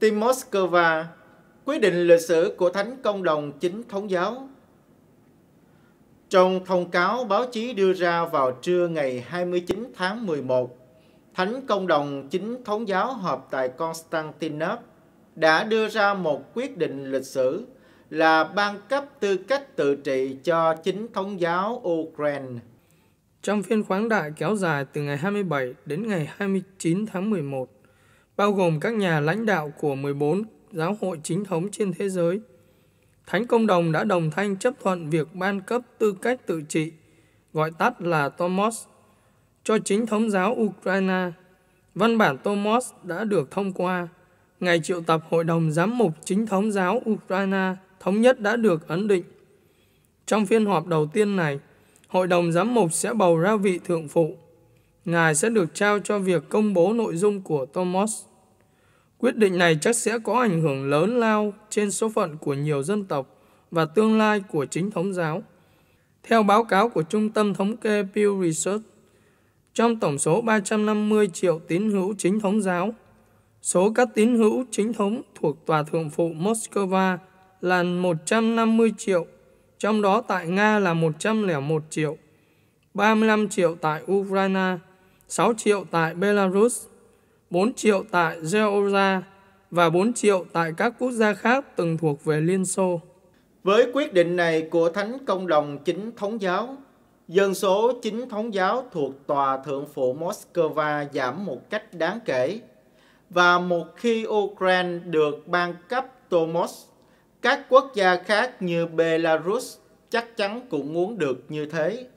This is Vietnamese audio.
Tim Moscow quyết định lịch sử của Thánh Công đồng chính thống giáo. Trong thông cáo báo chí đưa ra vào trưa ngày 29 tháng 11, Thánh Công đồng chính thống giáo họp tại Constantinople đã đưa ra một quyết định lịch sử là ban cấp tư cách tự trị cho chính thống giáo Ukraine. Trong phiên khoáng đại kéo dài từ ngày 27 đến ngày 29 tháng 11, bao gồm các nhà lãnh đạo của 14 giáo hội chính thống trên thế giới. Thánh Công Đồng đã đồng thanh chấp thuận việc ban cấp tư cách tự trị, gọi tắt là Tomos, cho chính thống giáo Ukraine. Văn bản Tomos đã được thông qua. Ngày triệu tập Hội đồng Giám mục Chính thống giáo Ukraine thống nhất đã được ấn định. Trong phiên họp đầu tiên này, Hội đồng Giám mục sẽ bầu ra vị thượng phụ. Ngài sẽ được trao cho việc công bố nội dung của Tomos. Quyết định này chắc sẽ có ảnh hưởng lớn lao trên số phận của nhiều dân tộc và tương lai của chính thống giáo. Theo báo cáo của Trung tâm Thống kê Pew Research, trong tổng số 350 triệu tín hữu chính thống giáo, số các tín hữu chính thống thuộc Tòa Thượng phụ Moscow là 150 triệu, trong đó tại Nga là 101 triệu, 35 triệu tại Ukraine, 6 triệu tại Belarus, 4 triệu tại Georgia và 4 triệu tại các quốc gia khác từng thuộc về Liên Xô. Với quyết định này của Thánh Công đồng Chính Thống giáo, dân số Chính Thống giáo thuộc Tòa Thượng phụ Moscow giảm một cách đáng kể. Và một khi Ukraine được ban cấp Tomos, các quốc gia khác như Belarus chắc chắn cũng muốn được như thế.